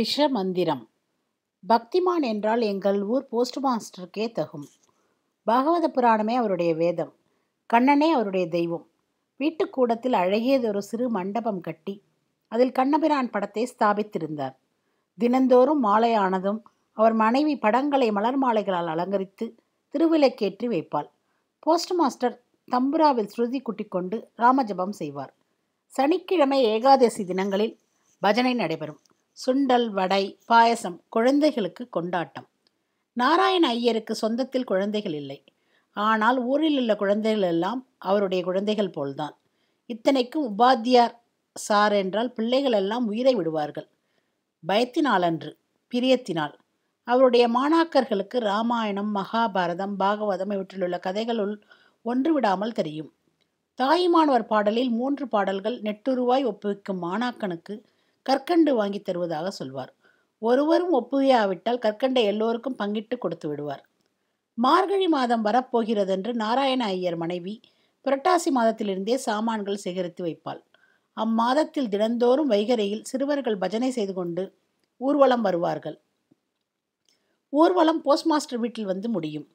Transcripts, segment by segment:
விஷ மந்திரம் பக்திமான் என்றால் எங்கள் ஊர் போஸ்ட் மாஸ்டருக்கே தகும் பாகவத புராணமே அவருடைய வேதம் கண்ணனே அவருடைய தெய்வம் வீட்டுக்கூடத்தில் அழகியதொரு சிறு மண்டபம் கட்டி அதில் கண்ணபிரான் படத்தை ஸ்தாபித்திருந்தார் தினந்தோறும் மாலையானதும் அவர் மனைவி படங்களை மலர் மாலைகளால் அலங்கரித்து திருவிளக்கேற்றி வைப்பாள் போஸ்ட் மாஸ்டர் தம்புராவில் ஸ்ருதி குட்டிக்கொண்டு ராமஜபம் செய்வார் சனிக்கிழமை ஏகாதசி தினங்களில் பஜனை நடைபெறும் சுண்டல் வடை பாயசம் குழந்தைகளுக்கு கொண்டாட்டம் நாராயண ஐயருக்கு சொந்தத்தில் குழந்தைகள் இல்லை ஆனால் ஊரில் உள்ள குழந்தைகள் எல்லாம் அவருடைய குழந்தைகள் போல்தான் இத்தனைக்கும் உபாத்தியார் சார் என்றால் பிள்ளைகள் எல்லாம் உயிரை விடுவார்கள் பயத்தினாலன்று பிரியத்தினால் அவருடைய மாணாக்கர்களுக்கு ராமாயணம் மகாபாரதம் பாகவதம் இவற்றிலுள்ள கதைகளுள் ஒன்று விடாமல் தெரியும் தாயுமானவர் பாடலில் மூன்று பாடல்கள் நெட்டுருவாய் ஒப்புவிக்கும் மாணாக்கனுக்கு கற்கண்டு வாங்கி தருவதாக சொல்வார் ஒருவரும் ஒப்புவியாவிட்டால் கற்கண்டை எல்லோருக்கும் பங்கிட்டு கொடுத்து விடுவார் மார்கழி மாதம் வரப்போகிறதென்று நாராயண ஐயர் மனைவி புரட்டாசி மாதத்திலிருந்தே சாமான்கள் சேகரித்து வைப்பாள் அம்மாதத்தில் தினந்தோறும் வைகரையில் சிறுவர்கள் பஜனை செய்து கொண்டு ஊர்வலம் வருவார்கள் ஊர்வலம் போஸ்ட் மாஸ்டர் வீட்டில் வந்து முடியும்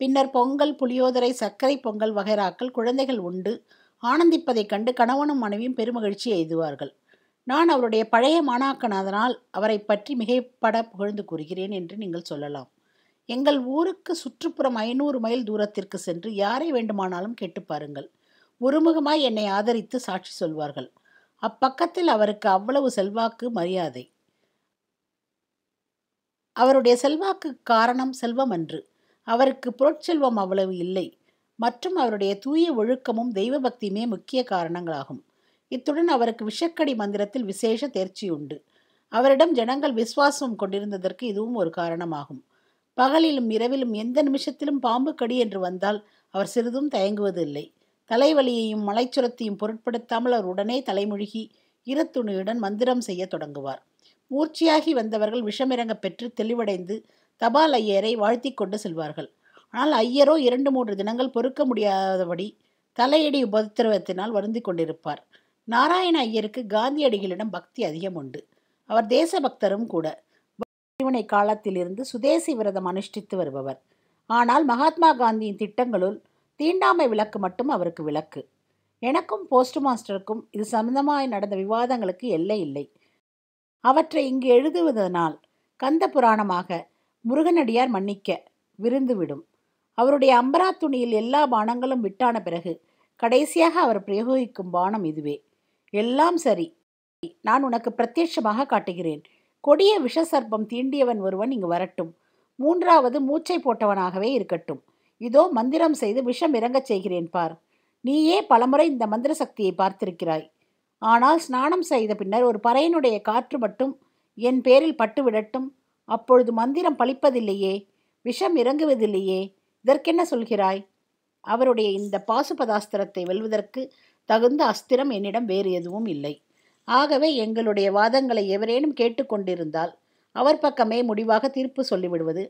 பின்னர் பொங்கல் புளியோதரை சர்க்கரை பொங்கல் வகைராக்கள் குழந்தைகள் உண்டு ஆனந்திப்பதைக் கண்டு கணவனும் மனைவியும் பெருமகிழ்ச்சி எய்துவார்கள் நான் அவருடைய பழைய மாணாக்கனாதனால் அவரை பற்றி மிகைப்பட புகழ்ந்து கூறுகிறேன் என்று நீங்கள் சொல்லலாம் எங்கள் ஊருக்கு சுற்றுப்புறம் ஐநூறு மைல் தூரத்திற்கு சென்று யாரை வேண்டுமானாலும் கேட்டு பாருங்கள் ஒருமுகமாய் என்னை ஆதரித்து சாட்சி சொல்வார்கள் அப்பக்கத்தில் அவருக்கு அவ்வளவு செல்வாக்கு மரியாதை அவருடைய செல்வாக்கு காரணம் செல்வம் அன்று அவருக்கு புரட்செல்வம் அவ்வளவு இல்லை மற்றும் அவருடைய தூய ஒழுக்கமும் தெய்வபக்தியுமே முக்கிய காரணங்களாகும் இத்துடன் அவருக்கு விஷக்கடி மந்திரத்தில் விசேஷ தேர்ச்சி உண்டு அவரிடம் ஜனங்கள் விசுவாசம் கொண்டிருந்ததற்கு இதுவும் ஒரு காரணமாகும் பகலிலும் இரவிலும் எந்த நிமிஷத்திலும் பாம்பு கடி என்று வந்தால் அவர் சிறிதும் தயங்குவதில்லை தலைவலியையும் மலைச்சுரத்தையும் பொருட்படுத்தாமல் அவர் உடனே தலைமுழுகி ஈரத்துணியுடன் மந்திரம் செய்ய தொடங்குவார் மூர்ச்சியாகி வந்தவர்கள் விஷமிறங்க பெற்று தெளிவடைந்து தபால் ஐயரை வாழ்த்தி கொண்டு செல்வார்கள் ஆனால் ஐயரோ இரண்டு மூன்று தினங்கள் பொறுக்க முடியாதபடி தலையடி உபத்திரவத்தினால் வருந்தி கொண்டிருப்பார் நாராயண ஐயருக்கு காந்தியடிகளிடம் பக்தி அதிகம் உண்டு அவர் தேசபக்தரும் கூட காலத்தில் காலத்திலிருந்து சுதேசி விரதம் அனுஷ்டித்து வருபவர் ஆனால் மகாத்மா காந்தியின் திட்டங்களுள் தீண்டாமை விளக்கு மட்டும் அவருக்கு விளக்கு எனக்கும் போஸ்ட் மாஸ்டருக்கும் இது சம்பந்தமாய் நடந்த விவாதங்களுக்கு எல்லை இல்லை அவற்றை இங்கு எழுதுவதனால் கந்த புராணமாக முருகனடியார் மன்னிக்க விருந்துவிடும் அவருடைய அம்பரா துணியில் எல்லா பானங்களும் விட்டான பிறகு கடைசியாக அவர் பிரயோகிக்கும் பானம் இதுவே எல்லாம் சரி நான் உனக்கு பிரத்யட்சமாக காட்டுகிறேன் கொடிய விஷசர்ப்பம் தீண்டியவன் ஒருவன் இங்கு வரட்டும் மூன்றாவது மூச்சை போட்டவனாகவே இருக்கட்டும் இதோ மந்திரம் செய்து விஷம் இறங்கச் செய்கிறேன் பார் நீயே பலமுறை இந்த மந்திர சக்தியை பார்த்திருக்கிறாய் ஆனால் ஸ்நானம் செய்த பின்னர் ஒரு பறையினுடைய காற்று மட்டும் என் பேரில் பட்டு விடட்டும் அப்பொழுது மந்திரம் பழிப்பதில்லையே விஷம் இறங்குவதில்லையே இதற்கென்ன சொல்கிறாய் அவருடைய இந்த பாசுபதாஸ்திரத்தை வெல்வதற்கு தகுந்த அஸ்திரம் என்னிடம் வேறு எதுவும் இல்லை ஆகவே எங்களுடைய வாதங்களை எவரேனும் கேட்டுக்கொண்டிருந்தால் அவர் பக்கமே முடிவாக தீர்ப்பு சொல்லிவிடுவது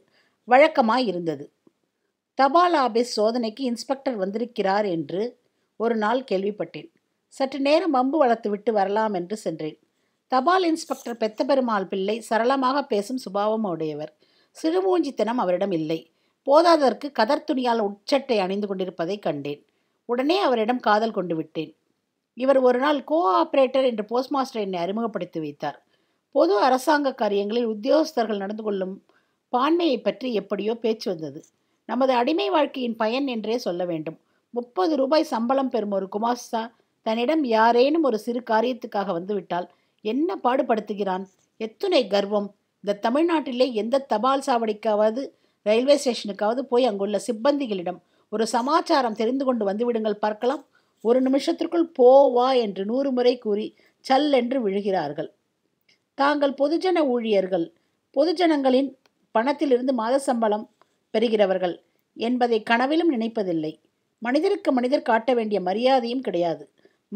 வழக்கமாய் இருந்தது தபால் ஆபீஸ் சோதனைக்கு இன்ஸ்பெக்டர் வந்திருக்கிறார் என்று ஒரு நாள் கேள்விப்பட்டேன் சற்று நேரம் அம்பு வளர்த்துவிட்டு வரலாம் என்று சென்றேன் தபால் இன்ஸ்பெக்டர் பெத்த பெருமாள் பிள்ளை சரளமாக பேசும் சுபாவம் உடையவர் சிறுமூஞ்சித்தனம் அவரிடம் இல்லை போதாதற்கு கதர் துணியால் உட்சட்டை அணிந்து கொண்டிருப்பதை கண்டேன் உடனே அவரிடம் காதல் கொண்டு விட்டேன் இவர் ஒரு நாள் கோ ஆப்ரேட்டர் என்று போஸ்ட் மாஸ்டர் என்னை அறிமுகப்படுத்தி வைத்தார் பொது அரசாங்க காரியங்களில் உத்தியோகஸ்தர்கள் நடந்து கொள்ளும் பான்மையை பற்றி எப்படியோ பேச்சு வந்தது நமது அடிமை வாழ்க்கையின் பயன் என்றே சொல்ல வேண்டும் முப்பது ரூபாய் சம்பளம் பெறும் ஒரு குமாஸ்தா தன்னிடம் யாரேனும் ஒரு சிறு காரியத்துக்காக வந்துவிட்டால் என்ன பாடுபடுத்துகிறான் எத்துணை கர்வம் இந்த தமிழ்நாட்டிலே எந்த தபால் சாவடிக்காவது ரயில்வே ஸ்டேஷனுக்காவது போய் அங்குள்ள சிப்பந்திகளிடம் ஒரு சமாச்சாரம் தெரிந்து கொண்டு வந்துவிடுங்கள் பார்க்கலாம் ஒரு நிமிஷத்திற்குள் போ வா என்று நூறு முறை கூறி சல் என்று விழுகிறார்கள் தாங்கள் பொதுஜன ஊழியர்கள் பொதுஜனங்களின் பணத்திலிருந்து மாத சம்பளம் பெறுகிறவர்கள் என்பதை கனவிலும் நினைப்பதில்லை மனிதருக்கு மனிதர் காட்ட வேண்டிய மரியாதையும் கிடையாது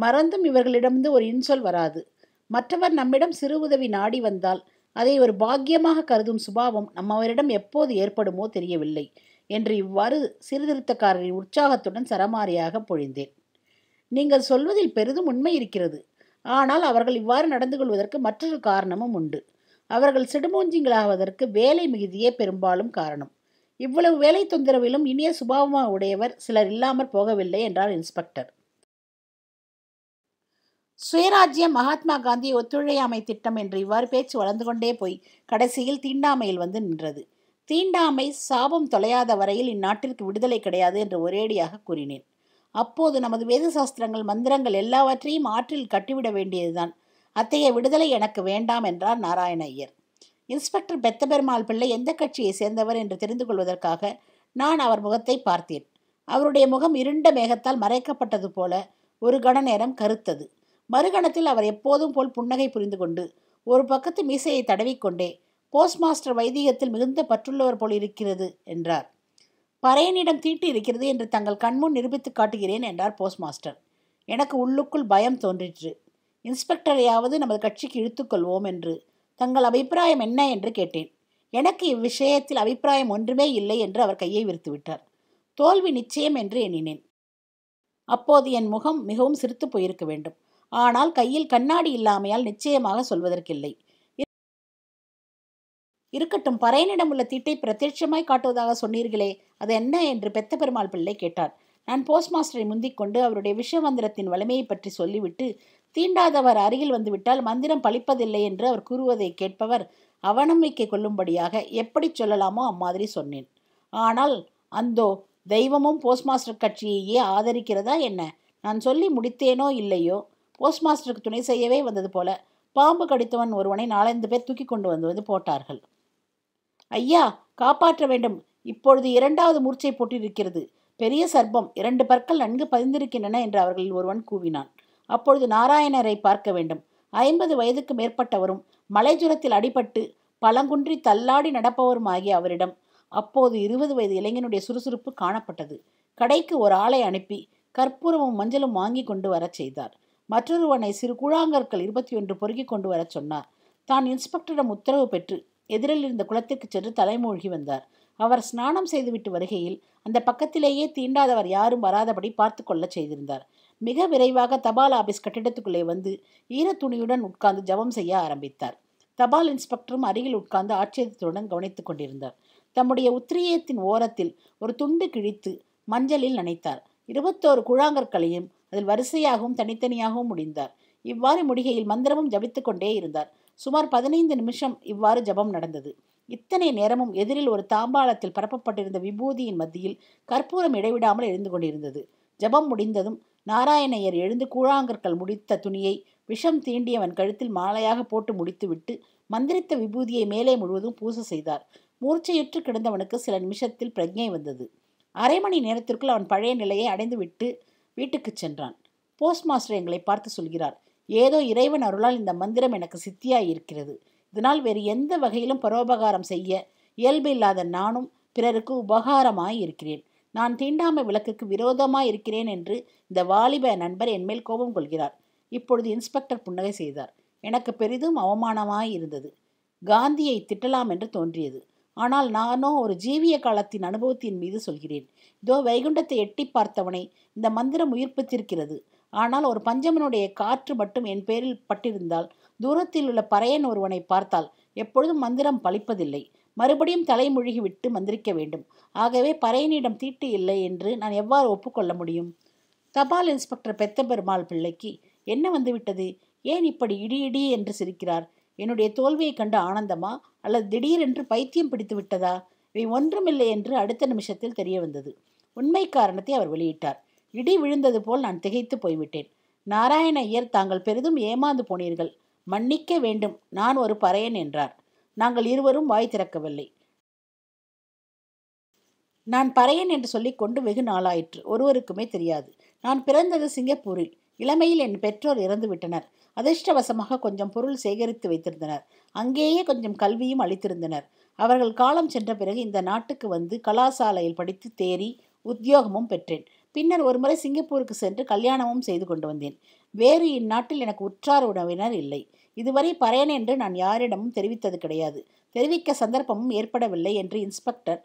மறந்தும் இவர்களிடமிருந்து ஒரு இன்சொல் வராது மற்றவர் நம்மிடம் சிறு உதவி நாடி வந்தால் அதை ஒரு பாக்கியமாக கருதும் சுபாவம் நம்மவரிடம் எப்போது ஏற்படுமோ தெரியவில்லை என்று இவ்வாறு சீர்திருத்தக்காரரின் உற்சாகத்துடன் சரமாரியாக பொழிந்தேன் நீங்கள் சொல்வதில் பெரிதும் உண்மை இருக்கிறது ஆனால் அவர்கள் இவ்வாறு நடந்து கொள்வதற்கு மற்றொரு காரணமும் உண்டு அவர்கள் சிடுமூஞ்சிங்களாவதற்கு வேலை மிகுதியே பெரும்பாலும் காரணம் இவ்வளவு வேலை தொந்தரவிலும் இனிய சுபாவமாக உடையவர் சிலர் இல்லாமற் போகவில்லை என்றார் இன்ஸ்பெக்டர் சுயராஜ்யம் மகாத்மா காந்தி ஒத்துழையாமை திட்டம் என்று இவ்வாறு பேச்சு வளர்ந்து கொண்டே போய் கடைசியில் தீண்டாமையில் வந்து நின்றது தீண்டாமை சாபம் தொலையாத வரையில் இந்நாட்டிற்கு விடுதலை கிடையாது என்று ஒரேடியாக கூறினேன் அப்போது நமது வேத சாஸ்திரங்கள் மந்திரங்கள் எல்லாவற்றையும் ஆற்றில் கட்டிவிட வேண்டியதுதான் அத்தகைய விடுதலை எனக்கு வேண்டாம் என்றார் நாராயண ஐயர் இன்ஸ்பெக்டர் பெத்தபெருமாள் பிள்ளை எந்த கட்சியை சேர்ந்தவர் என்று தெரிந்து கொள்வதற்காக நான் அவர் முகத்தை பார்த்தேன் அவருடைய முகம் இருண்ட மேகத்தால் மறைக்கப்பட்டது போல ஒரு கண நேரம் கருத்தது மறுகணத்தில் அவர் எப்போதும் போல் புன்னகை புரிந்து கொண்டு ஒரு பக்கத்து மீசையை தடவிக்கொண்டே போஸ்ட் மாஸ்டர் வைதிகத்தில் மிகுந்த பற்றுள்ளவர் போல் இருக்கிறது என்றார் பறையனிடம் தீட்டு இருக்கிறது என்று தங்கள் கண்முன் நிரூபித்து காட்டுகிறேன் என்றார் போஸ்ட் மாஸ்டர் எனக்கு உள்ளுக்குள் பயம் தோன்றிற்று இன்ஸ்பெக்டரையாவது நமது கட்சிக்கு இழுத்துக்கொள்வோம் என்று தங்கள் அபிப்பிராயம் என்ன என்று கேட்டேன் எனக்கு இவ்விஷயத்தில் அபிப்பிராயம் ஒன்றுமே இல்லை என்று அவர் கையை விரித்துவிட்டார் தோல்வி நிச்சயம் என்று எண்ணினேன் அப்போது என் முகம் மிகவும் சிரித்து போயிருக்க வேண்டும் ஆனால் கையில் கண்ணாடி இல்லாமையால் நிச்சயமாக சொல்வதற்கில்லை இருக்கட்டும் பறையனிடம் உள்ள தீட்டை பிரத்யட்சமாய் காட்டுவதாக சொன்னீர்களே அது என்ன என்று பெத்த பெருமாள் பிள்ளை கேட்டார் நான் போஸ்ட் மாஸ்டரை முந்திக் கொண்டு அவருடைய விஷமந்திரத்தின் வலிமையை பற்றி சொல்லிவிட்டு தீண்டாதவர் அருகில் வந்துவிட்டால் மந்திரம் பழிப்பதில்லை என்று அவர் கூறுவதை கேட்பவர் அவநம்பிக்கை கொள்ளும்படியாக எப்படி சொல்லலாமோ அம்மாதிரி சொன்னேன் ஆனால் அந்தோ தெய்வமும் போஸ்ட் மாஸ்டர் கட்சியையே ஆதரிக்கிறதா என்ன நான் சொல்லி முடித்தேனோ இல்லையோ போஸ்ட் மாஸ்டருக்கு துணை செய்யவே வந்தது போல பாம்பு கடித்தவன் ஒருவனை நாலந்து பேர் தூக்கி கொண்டு வந்து வந்து போட்டார்கள் ஐயா காப்பாற்ற வேண்டும் இப்பொழுது இரண்டாவது மூர்ச்சை போட்டிருக்கிறது பெரிய சர்ப்பம் இரண்டு பற்கள் நன்கு பதிந்திருக்கின்றன என்று அவர்களில் ஒருவன் கூவினான் அப்பொழுது நாராயணரை பார்க்க வேண்டும் ஐம்பது வயதுக்கு மேற்பட்டவரும் மலைஜுரத்தில் அடிபட்டு பழங்குன்றி தள்ளாடி நடப்பவருமாகிய அவரிடம் அப்போது இருபது வயது இளைஞனுடைய சுறுசுறுப்பு காணப்பட்டது கடைக்கு ஒரு ஆளை அனுப்பி கற்பூரமும் மஞ்சளும் வாங்கி கொண்டு வரச் செய்தார் மற்றொருவனை சிறு கூழாங்கற்கள் இருபத்தி ஒன்று பொறுக்கி கொண்டு வரச் சொன்னார் தான் இன்ஸ்பெக்டரிடம் உத்தரவு பெற்று எதிரில் இருந்த குளத்திற்கு சென்று தலைமூழ்கி வந்தார் அவர் ஸ்நானம் செய்துவிட்டு வருகையில் அந்த பக்கத்திலேயே தீண்டாதவர் யாரும் வராதபடி பார்த்து கொள்ள செய்திருந்தார் மிக விரைவாக தபால் ஆபீஸ் கட்டிடத்துக்குள்ளே வந்து ஈரத்துணியுடன் உட்கார்ந்து ஜபம் செய்ய ஆரம்பித்தார் தபால் இன்ஸ்பெக்டரும் அருகில் உட்கார்ந்து ஆட்சேபத்துடன் கவனித்துக் கொண்டிருந்தார் தம்முடைய உத்திரியத்தின் ஓரத்தில் ஒரு துண்டு கிழித்து மஞ்சளில் நனைத்தார் இருபத்தோரு குழாங்கற்களையும் அதில் வரிசையாகவும் தனித்தனியாகவும் முடிந்தார் இவ்வாறு முடிகையில் மந்திரமும் ஜபித்துக்கொண்டே கொண்டே இருந்தார் சுமார் பதினைந்து நிமிஷம் இவ்வாறு ஜபம் நடந்தது இத்தனை நேரமும் எதிரில் ஒரு தாம்பாளத்தில் பரப்பப்பட்டிருந்த விபூதியின் மத்தியில் கற்பூரம் இடைவிடாமல் எழுந்து கொண்டிருந்தது ஜபம் முடிந்ததும் நாராயணையர் எழுந்து கூழாங்கற்கள் முடித்த துணியை விஷம் தீண்டியவன் கழுத்தில் மாலையாக போட்டு முடித்துவிட்டு மந்திரித்த விபூதியை மேலே முழுவதும் பூசை செய்தார் மூர்ச்சையுற்று கிடந்தவனுக்கு சில நிமிஷத்தில் பிரஜை வந்தது அரை மணி நேரத்திற்குள் அவன் பழைய நிலையை அடைந்துவிட்டு வீட்டுக்கு சென்றான் போஸ்ட் மாஸ்டர் எங்களை பார்த்து சொல்கிறார் ஏதோ இறைவன் அருளால் இந்த மந்திரம் எனக்கு சித்தியாக இருக்கிறது இதனால் வேறு எந்த வகையிலும் பரோபகாரம் செய்ய இயல்பு இல்லாத நானும் பிறருக்கு உபகாரமாய் இருக்கிறேன் நான் தீண்டாமை விளக்குக்கு விரோதமாக இருக்கிறேன் என்று இந்த வாலிப நண்பர் என்மேல் கோபம் கொள்கிறார் இப்பொழுது இன்ஸ்பெக்டர் புன்னகை செய்தார் எனக்கு பெரிதும் அவமானமாய் இருந்தது காந்தியை திட்டலாம் என்று தோன்றியது ஆனால் நானோ ஒரு ஜீவிய காலத்தின் அனுபவத்தின் மீது சொல்கிறேன் இதோ வைகுண்டத்தை எட்டி பார்த்தவனை இந்த மந்திரம் உயிர்ப்பித்திருக்கிறது ஆனால் ஒரு பஞ்சமனுடைய காற்று மட்டும் என் பேரில் பட்டிருந்தால் தூரத்தில் உள்ள பறையன் ஒருவனை பார்த்தால் எப்பொழுதும் மந்திரம் பழிப்பதில்லை மறுபடியும் தலைமொழிகி விட்டு மந்திரிக்க வேண்டும் ஆகவே பறையனிடம் தீட்டு இல்லை என்று நான் எவ்வாறு ஒப்புக்கொள்ள முடியும் தபால் இன்ஸ்பெக்டர் பெத்த பெருமாள் பிள்ளைக்கு என்ன வந்துவிட்டது ஏன் இப்படி இடி இடி என்று சிரிக்கிறார் என்னுடைய தோல்வியை கண்டு ஆனந்தமா அல்லது திடீரென்று பைத்தியம் பிடித்து விட்டதா இவை ஒன்றுமில்லை என்று அடுத்த நிமிஷத்தில் தெரிய வந்தது உண்மை காரணத்தை அவர் வெளியிட்டார் இடி விழுந்தது போல் நான் திகைத்து போய்விட்டேன் நாராயண ஐயர் தாங்கள் பெரிதும் ஏமாந்து போனீர்கள் மன்னிக்க வேண்டும் நான் ஒரு பறையன் என்றார் நாங்கள் இருவரும் வாய் திறக்கவில்லை நான் பறையன் என்று சொல்லிக்கொண்டு வெகு நாளாயிற்று ஒருவருக்குமே தெரியாது நான் பிறந்தது சிங்கப்பூரில் இளமையில் என் பெற்றோர் இறந்து விட்டனர் அதிர்ஷ்டவசமாக கொஞ்சம் பொருள் சேகரித்து வைத்திருந்தனர் அங்கேயே கொஞ்சம் கல்வியும் அளித்திருந்தனர் அவர்கள் காலம் சென்ற பிறகு இந்த நாட்டுக்கு வந்து கலாசாலையில் படித்து தேறி உத்தியோகமும் பெற்றேன் பின்னர் ஒருமுறை சிங்கப்பூருக்கு சென்று கல்யாணமும் செய்து கொண்டு வந்தேன் வேறு இந்நாட்டில் எனக்கு உற்றார் உறவினர் இல்லை இதுவரை பறையன் என்று நான் யாரிடமும் தெரிவித்தது கிடையாது தெரிவிக்க சந்தர்ப்பமும் ஏற்படவில்லை என்று இன்ஸ்பெக்டர்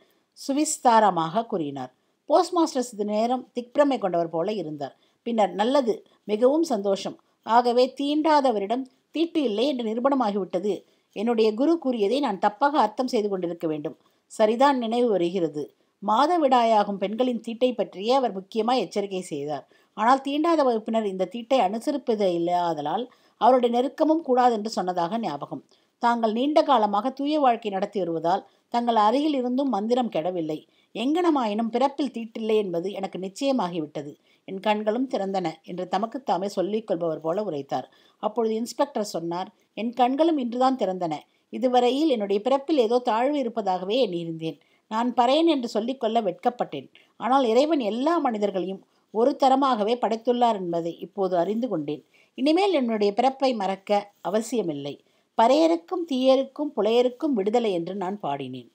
சுவிஸ்தாரமாக கூறினார் போஸ்ட் மாஸ்டர் சிறிது நேரம் திக்ரமை கொண்டவர் போல இருந்தார் பின்னர் நல்லது மிகவும் சந்தோஷம் ஆகவே தீண்டாதவரிடம் தீட்டு இல்லை என்று நிரூபணமாகிவிட்டது என்னுடைய குரு கூறியதை நான் தப்பாக அர்த்தம் செய்து கொண்டிருக்க வேண்டும் சரிதான் நினைவு வருகிறது மாதவிடாயாகும் பெண்களின் தீட்டை பற்றியே அவர் முக்கியமாக எச்சரிக்கை செய்தார் ஆனால் தீண்டாத வகுப்பினர் இந்த தீட்டை அனுசரிப்பது இல்லாதலால் அவருடைய நெருக்கமும் கூடாதென்று சொன்னதாக ஞாபகம் தாங்கள் நீண்ட காலமாக தூய வாழ்க்கை நடத்தி வருவதால் தங்கள் அருகில் இருந்தும் மந்திரம் கெடவில்லை எங்கனமாயினும் பிறப்பில் தீட்டில்லை என்பது எனக்கு நிச்சயமாகிவிட்டது என் கண்களும் திறந்தன என்று தமக்குத்தாமே சொல்லிக் கொள்பவர் போல உரைத்தார் அப்பொழுது இன்ஸ்பெக்டர் சொன்னார் என் கண்களும் இன்றுதான் திறந்தன இதுவரையில் என்னுடைய பிறப்பில் ஏதோ தாழ்வு இருப்பதாகவே எண்ணியிருந்தேன் நான் பறையன் என்று சொல்லிக்கொள்ள வெட்கப்பட்டேன் ஆனால் இறைவன் எல்லா மனிதர்களையும் ஒரு தரமாகவே படைத்துள்ளார் என்பதை இப்போது அறிந்து கொண்டேன் இனிமேல் என்னுடைய பிறப்பை மறக்க அவசியமில்லை பறையருக்கும் தீயருக்கும் புலையருக்கும் விடுதலை என்று நான் பாடினேன்